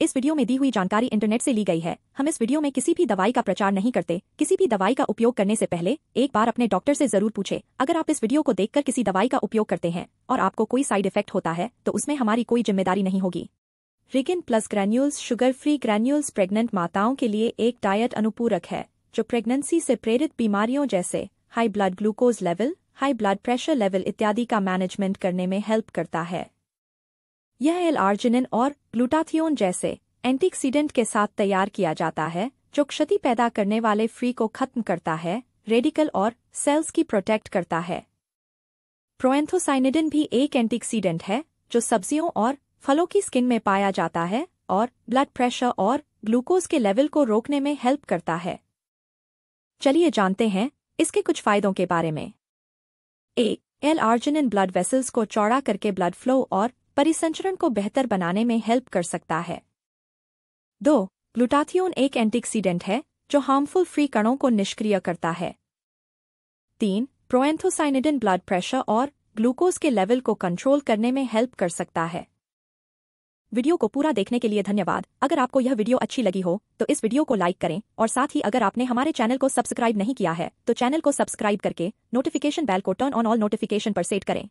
इस वीडियो में दी हुई जानकारी इंटरनेट से ली गई है हम इस वीडियो में किसी भी दवाई का प्रचार नहीं करते किसी भी दवाई का उपयोग करने से पहले एक बार अपने डॉक्टर से जरूर पूछे अगर आप इस वीडियो को देखकर किसी दवाई का उपयोग करते हैं और आपको कोई साइड इफेक्ट होता है तो उसमें हमारी कोई जिम्मेदारी नहीं होगी रिगिन plus granules sugar free granules pregnant माताओं के लिए एक डायट अनुपूरक है जो प्रेगनेंसी से प्रेरित बीमारियों जैसे high blood glucose level high blood pressure level इत्यादि का मैनेजमेंट करने में हेल्प करता है यह एल आर्जिनिन और ग्लूटाथियोन जैसे एंटीक्सीडेंट के साथ तैयार किया जाता है जो क्षति पैदा करने वाले फ्री को खत्म करता है रेडिकल और सेल्स की प्रोटेक्ट करता है प्रोएंथोसाइनिडिन भी एक एंटीक्सीडेंट है जो सब्जियों और फलों की स्किन में पाया जाता है और ब्लड प्रेशर और ग्लूकोज के लेवल को रोकने में हेल्प करता है चलिए जानते हैं इसके कुछ फायदों के बारे में एक एल आर्जिनिन ब्लड वेसल्स को चौड़ा करके ब्लड फ्लो और परिसंचरण को बेहतर बनाने में हेल्प कर सकता है दो ग्लूटाथियोन एक एंटीक्सीडेंट है जो हार्मफुल फ्री कणों को निष्क्रिय करता है तीन प्रोएंथोसाइनिडिन ब्लड प्रेशर और ग्लूकोज के लेवल को कंट्रोल करने में हेल्प कर सकता है वीडियो को पूरा देखने के लिए धन्यवाद अगर आपको यह वीडियो अच्छी लगी हो तो इस वीडियो को लाइक करें और साथ ही अगर आपने हमारे चैनल को सब्सक्राइब नहीं किया है तो चैनल को सब्सक्राइब करके नोटिफिकेशन बेल को टर्न ऑन ऑल नोटिफिकेशन पर सेट करें